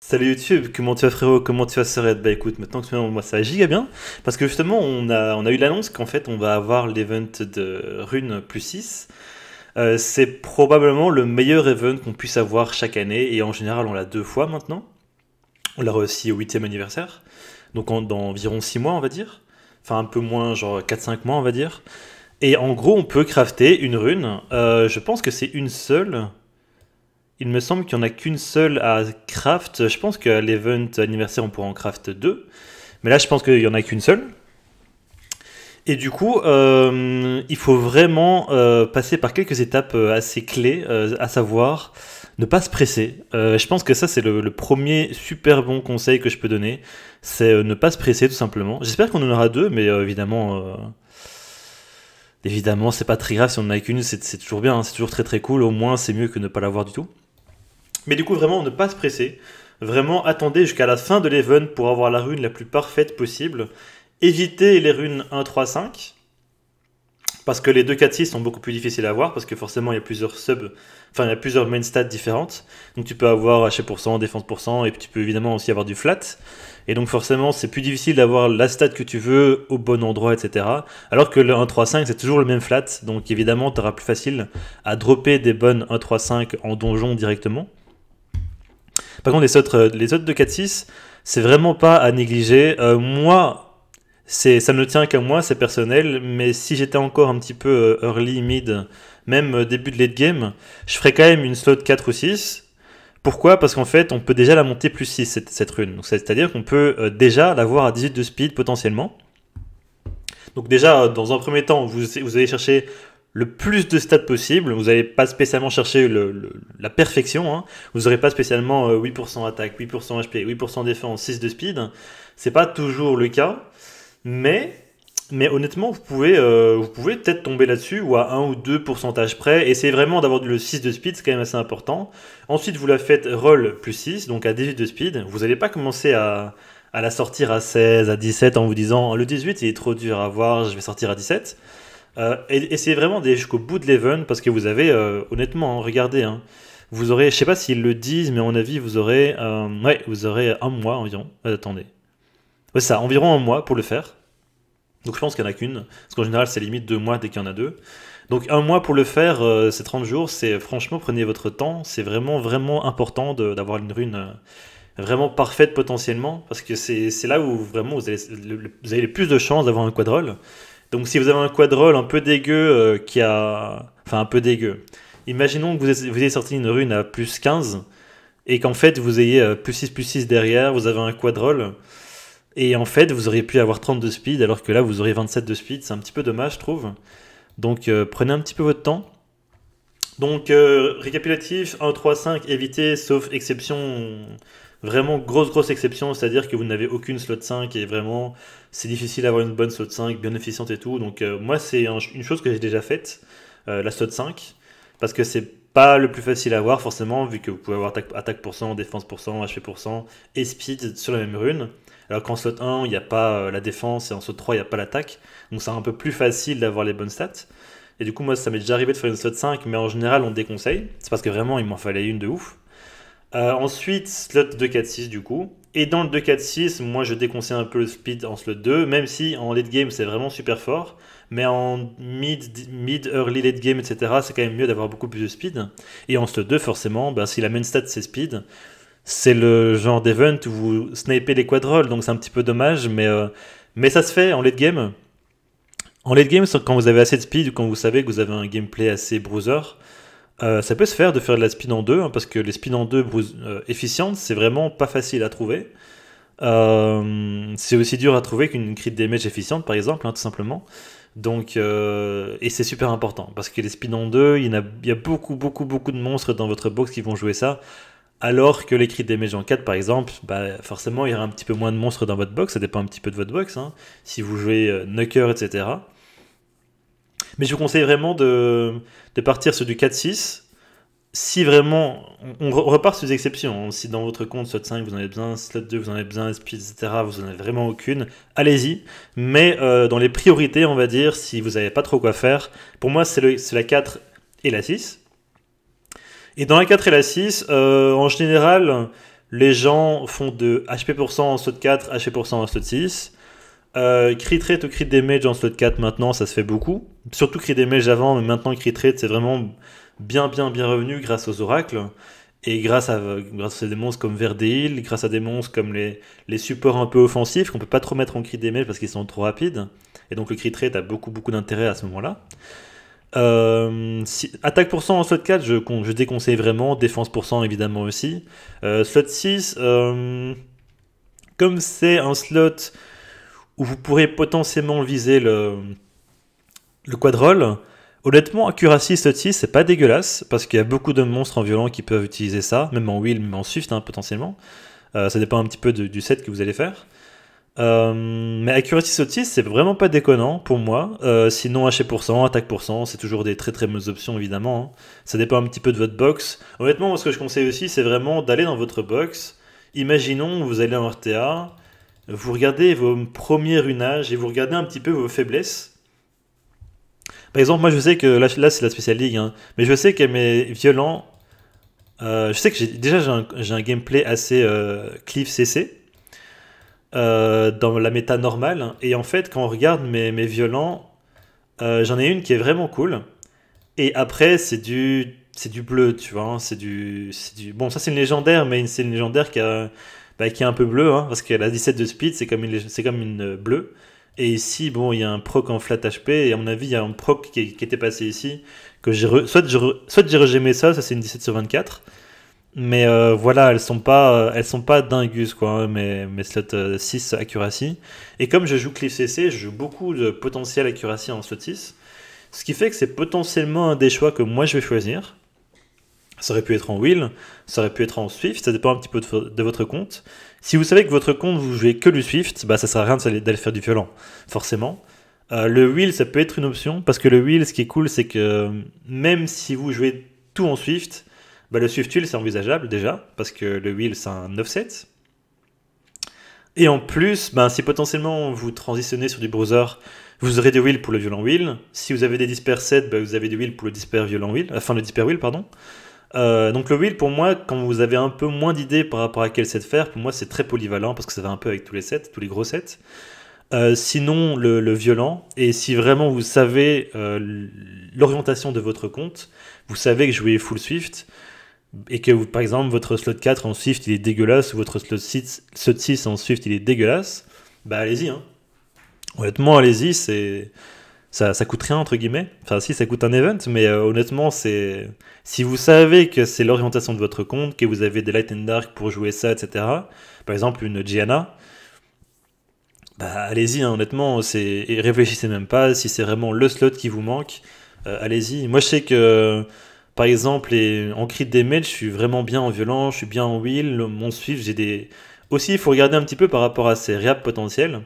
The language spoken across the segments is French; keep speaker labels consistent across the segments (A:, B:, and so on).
A: Salut YouTube, comment tu vas frérot, comment tu vas Serette Bah écoute, maintenant que moi ça va giga bien, parce que justement on a, eu l'annonce qu'en fait on va avoir l'event de Rune plus 6. Euh, c'est probablement le meilleur event qu'on puisse avoir chaque année, et en général on l'a deux fois maintenant. On l'a aussi au 8ème anniversaire, donc dans environ 6 mois on va dire, enfin un peu moins, genre 4-5 mois on va dire. Et en gros on peut crafter une rune, euh, je pense que c'est une seule, il me semble qu'il n'y en a qu'une seule à craft. Je pense qu'à l'event anniversaire, on pourra en craft deux. Mais là, je pense qu'il n'y en a qu'une seule. Et du coup, euh, il faut vraiment euh, passer par quelques étapes euh, assez clés, à savoir ne pas se presser. je pense que ça, c'est le, premier super bon conseil que je peux donner. C'est ne pas se presser, tout simplement. J'espère qu'on en aura deux, mais évidemment... Évidemment, c'est pas très grave si on en a qu'une, c'est toujours bien, hein. c'est toujours très très cool, au moins c'est mieux que ne pas l'avoir du tout. Mais du coup, vraiment, ne pas se presser. Vraiment, attendez jusqu'à la fin de l'event pour avoir la rune la plus parfaite possible. Évitez les runes 1, 3, 5. Parce que les 2, 4, 6 sont beaucoup plus difficiles à avoir. Parce que forcément, il y a plusieurs sub, enfin, il y a plusieurs main stats différentes. Donc, tu peux avoir H%, défense%, et puis tu peux évidemment aussi avoir du flat. Et donc, forcément, c'est plus difficile d'avoir la stat que tu veux au bon endroit, etc. Alors que le 1, 3, 5, c'est toujours le même flat. Donc, évidemment, tu auras plus facile à dropper des bonnes 1, 3, 5 en donjon directement. Par contre, les autres, euh, les autres de 4-6, c'est vraiment pas à négliger. Euh, moi, c'est ça ne tient qu'à moi, c'est personnel, mais si j'étais encore un petit peu euh, early, mid, même début de late game, je ferais quand même une slot 4 ou 6. Pourquoi Parce qu'en fait, on peut déjà la monter plus 6, cette, cette rune. C'est-à-dire qu'on peut déjà l'avoir à 18 de speed potentiellement. Donc déjà, dans un premier temps, vous, vous allez chercher le plus de stats possible. Vous n'allez pas spécialement chercher la perfection. Hein. Vous n'aurez pas spécialement 8% euh, attaque, 8% HP, 8% défense, 6 de speed. C'est pas toujours le cas. Mais, mais honnêtement, vous pouvez, euh, pouvez peut-être tomber là-dessus ou à 1 ou 2 pourcentages près. Essayez vraiment d'avoir le 6 de speed, c'est quand même assez important. Ensuite, vous la faites roll plus 6, donc à 18 de speed. Vous n'allez pas commencer à, la sortir à 16, à 17 en vous disant le 18 il est trop dur à voir, je vais sortir à 17. Euh, et, essayez vraiment d'aller jusqu'au bout de l'event parce que vous avez, euh, honnêtement, hein, regardez, hein. vous aurez, je sais pas s'ils le disent, mais à mon avis, vous aurez, euh, vous aurez un mois environ. attendez. Ouais, ça, environ un mois pour le faire. Donc je pense qu'il n'y en a qu'une. Parce qu'en général, c'est limite deux mois dès qu'il y en a deux. Donc un mois pour le faire, c'est 30 jours. C'est franchement, prenez votre temps. C'est vraiment, vraiment important d'avoir une rune vraiment parfaite potentiellement. Parce que c'est là où vraiment vous avez, le plus de chances d'avoir un quadrole. Donc si vous avez un quadrole un peu dégueu euh, qui a... Enfin un peu dégueu. Imaginons que vous ayez, vous sorti une rune à plus 15 et qu'en fait vous ayez euh, plus 6 plus 6 derrière, vous avez un quadrole. Et en fait, vous auriez pu avoir 32 de speed, alors que là, vous aurez 27 de speed. C'est un petit peu dommage, je trouve. Donc, euh, prenez un petit peu votre temps. Donc, récapitulatif 1, 3, 5, évitez, sauf exception Vraiment, grosse, grosse exception, c'est-à-dire que vous n'avez aucune slot 5 et vraiment, c'est difficile d'avoir une bonne slot 5, bien efficiente et tout. Donc, euh, moi, c'est une chose que j'ai déjà faite, euh, la slot 5, parce que c'est pas le plus facile à avoir forcément, vu que vous pouvez avoir attaque, pour attaque défense pour HP et speed sur la même rune. Alors qu'en slot 1, il n'y a pas euh, la défense et en slot 3, il n'y a pas l'attaque. Donc c'est un peu plus facile d'avoir les bonnes stats. Et du coup, moi, ça m'est déjà arrivé de faire une slot 5, mais en général, on déconseille. C'est parce que vraiment, il m'en fallait une de ouf. Euh, ensuite, slot 2-4-6 du coup. Et dans le 2-4-6, moi je déconseille un peu le speed en slot 2, même si en late game c'est vraiment super fort. Mais en mid, mid, early, late game, etc., c'est quand même mieux d'avoir beaucoup plus de speed. Et en slot 2, forcément, ben, si la main stat c'est speed, c'est le genre d'event où vous snipez les quadrolls, donc c'est un petit peu dommage, mais, euh, mais ça se fait en late game. En late game, quand vous avez assez de speed quand vous savez que vous avez un gameplay assez bruiser, euh, ça peut se faire de faire de la spin en 2, hein, parce que les spin en 2 euh, efficientes, c'est vraiment pas facile à trouver. Euh, c'est aussi dur à trouver qu'une crit damage efficiente, par exemple, hein, tout simplement. Donc, et c'est super important, parce que les spin en 2, il y, a, beaucoup, beaucoup, beaucoup de monstres dans votre box qui vont jouer ça. Alors que les crit damage en 4, par exemple, bah, forcément, il y aura un petit peu moins de monstres dans votre box, ça dépend un petit peu de votre box. Hein. si vous jouez Knucker, etc. Mais je vous conseille vraiment de, partir sur du 4-6. Si vraiment, on, repart sur des exceptions. Hein. Si dans votre compte, slot 5, vous en avez besoin, slot 2, vous en avez besoin, etc., vous n'en avez vraiment aucune, allez-y. Mais euh, dans les priorités, on va dire, si vous n'avez pas trop quoi faire, pour moi, c'est la 4 et la 6. Et dans la 4 et la 6, euh, en général, les gens font de HP% en slot 4, HP% en slot 6. Euh, crit rate ou crit damage en slot 4 maintenant, ça se fait beaucoup. Surtout crit damage avant, mais maintenant crit rate, c'est vraiment bien, bien, bien revenu grâce aux oracles. Et grâce à, grâce à des monstres comme Verdeil, grâce à des monstres comme les, supports un peu offensifs, qu'on peut pas trop mettre en crit damage parce qu'ils sont trop rapides. Et donc le crit rate a beaucoup, beaucoup d'intérêt à ce moment-là. Euh, attaque pour cent en slot 4, je, je déconseille vraiment. Défense pour cent, évidemment aussi. Euh, slot 6, comme c'est un slot où vous pourrez potentiellement viser le, le Honnêtement, accuracy study, c'est pas dégueulasse, parce qu'il y a beaucoup de monstres en violent qui peuvent utiliser ça, même en wheel, même en swift, hein, potentiellement. Euh, ça dépend un petit peu du set que vous allez faire. Euh, mais accuracy study, c'est vraiment pas déconnant pour moi. Sinon, Euh, sinon, cent, attaque cent, c'est toujours des très très bonnes options, évidemment. Hein. Ça dépend un petit peu de votre box. Honnêtement, moi, ce que je conseille aussi, c'est vraiment d'aller dans votre box. Imaginons, vous allez en RTA, vous regardez vos premiers runages et vous regardez un petit peu vos faiblesses. Par exemple, moi je sais que là, c'est la spéciale League, hein. mais je sais que mes violents... Euh, je sais que déjà j'ai un, gameplay assez euh, cliff CC euh, dans la méta normale. et en fait, quand on regarde mes, violents, j'en ai une qui est vraiment cool. Et après, c'est du, c'est du bleu, tu vois. Hein. c'est du, du, Bon, ça c'est une légendaire, mais c'est une légendaire qui a bah, qui est un peu bleu, hein, parce qu'elle a 17 de speed, c'est comme une, c'est comme une euh, bleue. Et ici, bon, il y a un proc en flat HP, et à mon avis, il y a un proc qui, était passé ici, que j'ai re... soit j'ai re... ça, ça c'est une 17 sur 24. Mais euh, voilà, elles sont pas, euh, elles sont pas dingues, quoi, hein, mes, mes slots 6 accuracy. Et comme je joue Cliff CC, je joue beaucoup de potentiel accuracy en slot 6. Ce qui fait que c'est potentiellement un des choix que moi je vais choisir. Ça aurait pu être en wheel, ça aurait pu être en Swift, ça dépend un petit peu de, votre compte. Si vous savez que votre compte, vous jouez que du Swift, bah, ça sert à rien d'aller faire du violent, forcément. Euh, le wheel ça peut être une option, parce que le wheel, ce qui est cool, c'est que euh, même si vous jouez tout en Swift, bah, le Swift Wheel, c'est envisageable déjà, parce que le Wheel, c'est un offset. Et en plus, bah, si potentiellement vous transitionnez sur du browser, vous aurez des wheel pour le violent wheel. Si vous avez des dispers bah, vous avez des wheels pour le dispers violent wheel, euh, enfin le dispers wheel, pardon. Euh, donc le wheel, pour moi, quand vous avez un peu moins d'idées par rapport à quel set faire, pour moi c'est très polyvalent parce que ça va un peu avec tous les sets, tous les gros sets. Euh, sinon le, violent, et si vraiment vous savez euh, l'orientation de votre compte, vous savez que jouer full Swift, et que par exemple votre slot 4 en Swift il est dégueulasse, ou votre slot 6, slot 6 en Swift il est dégueulasse, bah allez-y. Hein. Honnêtement, allez-y, c'est ça, coûte rien, entre guillemets. Enfin, si, ça coûte un event, mais euh, honnêtement, c'est. Si vous savez que c'est l'orientation de votre compte, que vous avez des light and dark pour jouer ça, etc., par exemple, une Gianna, bah, allez-y, hein, honnêtement, réfléchissez même pas si c'est vraiment le slot qui vous manque. Euh, allez-y. Moi, je sais que. Par exemple, en crit mails, je suis vraiment bien en violent, je suis bien en wheel, mon swift, j'ai des. Aussi, il faut regarder un petit peu par rapport à ses riap potentiels.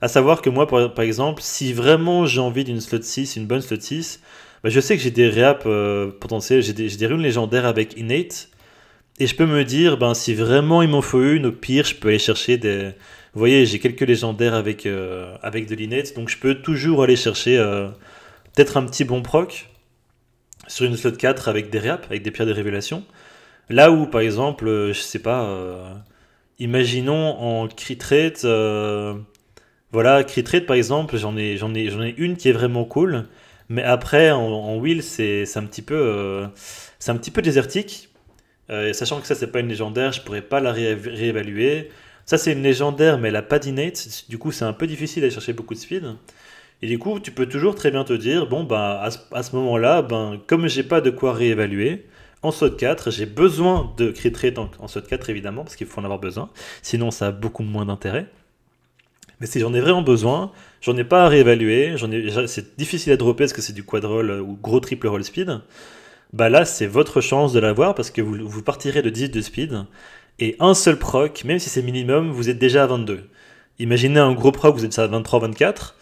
A: À savoir que moi, par, exemple, si vraiment j'ai envie d'une slot 6, une bonne slot 6, bah, je sais que j'ai des réaps euh, potentiels, j'ai des, runes légendaires avec Innate. Et je peux me dire, ben, si vraiment il m'en faut une, au pire, je peux aller chercher des. Vous voyez, j'ai quelques légendaires avec, euh, avec de l'innate, donc je peux toujours aller chercher euh, peut-être un petit bon proc sur une slot 4 avec des réaps, avec des pierres de révélation. Là où, par exemple, je sais pas, imaginons en crit rate voilà, Crit par exemple, j'en ai, j'en ai, une qui est vraiment cool. Mais après, en, en wheel, c'est, c'est un petit peu, euh, c'est un petit peu désertique. Euh, sachant que ça, c'est pas une légendaire, je pourrais pas la réévaluer. Ça, c'est une légendaire, mais elle a pas d'innate. Du coup, c'est un peu difficile à chercher beaucoup de speed. Et du coup, tu peux toujours très bien te dire, bon, bah à ce, moment-là, ben, comme j'ai pas de quoi réévaluer, en saut 4, j'ai besoin de crit en, en 4, évidemment, parce qu'il faut en avoir besoin. Sinon, ça a beaucoup moins d'intérêt mais si j'en ai vraiment besoin, j'en ai pas à réévaluer, c'est difficile à dropper parce que c'est du roll euh, ou gros triple roll speed, bah là c'est votre chance de l'avoir parce que vous, vous partirez de 10 de speed et un seul proc, même si c'est minimum, vous êtes déjà à 22. Imaginez un gros proc, vous êtes à 23-24.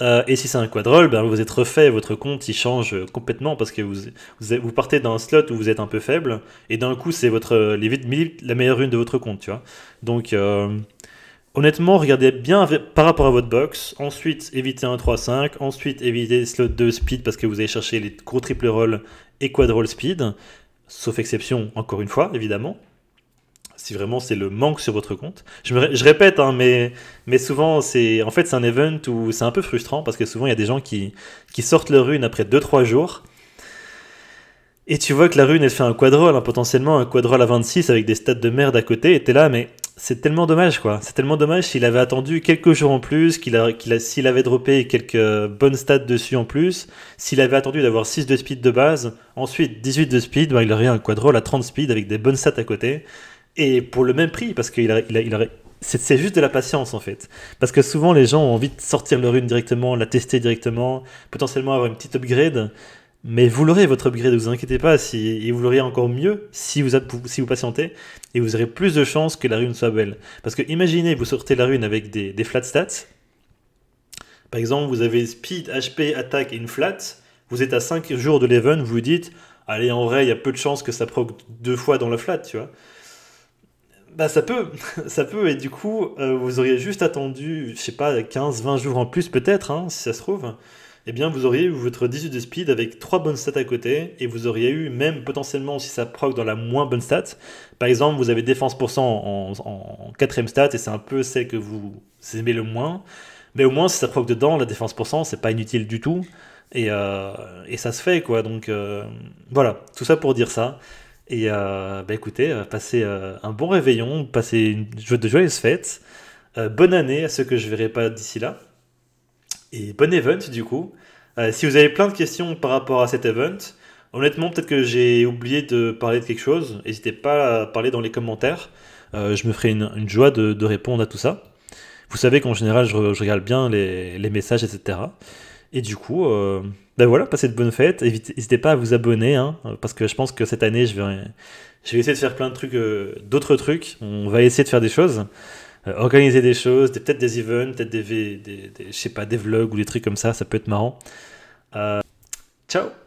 A: Euh, et si c'est un quadroll, ben vous êtes refait, votre compte il change complètement parce que vous, vous, partez d'un slot où vous êtes un peu faible, et d'un coup c'est votre les la meilleure rune de votre compte, tu vois. Donc euh, Honnêtement, regardez bien par rapport à votre box. Ensuite, évitez un 3, 5. Ensuite, évitez slot 2 speed parce que vous allez chercher les gros triple roll et quad roll speed. Sauf exception, encore une fois, évidemment. Si vraiment c'est le manque sur votre compte. Je, répète, hein, mais, mais souvent, c'est en fait, c'est un event où c'est un peu frustrant parce que souvent, il y a des gens qui, sortent leur rune après 2-3 jours. Et tu vois que la rune, elle fait un quad roll, hein, potentiellement un roll à 26 avec des stats de merde à côté. Et t'es là, mais c'est tellement dommage, quoi. C'est tellement dommage s'il avait attendu quelques jours en plus, qu'il a, qu'il a, s'il avait droppé quelques euh, bonnes stats dessus en plus, s'il avait attendu d'avoir 6 de speed de base, ensuite 18 de speed, bah, il aurait un quadrôle à 30 speed avec des bonnes stats à côté, et pour le même prix, parce que il c'est juste de la patience en fait. Parce que souvent les gens ont envie de sortir leur rune directement, la tester directement, potentiellement avoir une petite upgrade, mais vous l'aurez votre upgrade, vous inquiétez pas, si, et vous l'aurez encore mieux si vous, patientez, et vous aurez plus de chances que la rune soit belle. Parce que imaginez, vous sortez la rune avec des, flat stats. Par exemple, vous avez speed, HP, attaque et une flat. Vous êtes à 5 jours de l'event, vous vous dites, allez, en vrai, il y a peu de chances que ça proc deux fois dans la flat, tu vois. Bah ça peut, ça peut, et du coup, euh, vous auriez juste attendu, je sais pas, 15-20 jours en plus peut-être, hein, si ça se trouve eh bien vous auriez eu votre 18 de speed avec 3 bonnes stats à côté, et vous auriez eu même potentiellement, si ça proc dans la moins bonne stat, par exemple vous avez défense pour cent en quatrième stat, et c'est un peu celle que vous aimez le moins, mais au moins si ça proc dedans, la défense pour cent, c'est pas inutile du tout, et, euh, ça se fait quoi, donc euh, voilà, tout ça pour dire ça. Et euh, bah, écoutez, passez un bon réveillon, passez une de joyeuses fêtes, bonne année à ceux que je verrai pas d'ici là. Et bon event du coup. Euh, si vous avez plein de questions par rapport à cet event, honnêtement peut-être que j'ai oublié de parler de quelque chose, n'hésitez pas à parler dans les commentaires. Euh, je me ferai une, joie de, répondre à tout ça. Vous savez qu'en général je, regarde bien les, messages, etc. Et du coup, bah ben voilà, passez de bonnes fêtes. N'hésitez pas à vous abonner, hein, parce que je pense que cette année je vais, je vais essayer de faire plein de trucs, d'autres trucs. On va essayer de faire des choses. Euh, organiser des choses, peut-être des events, peut-être des, des, sais pas, des vlogs ou des trucs comme ça, ça peut être marrant. Euh, ciao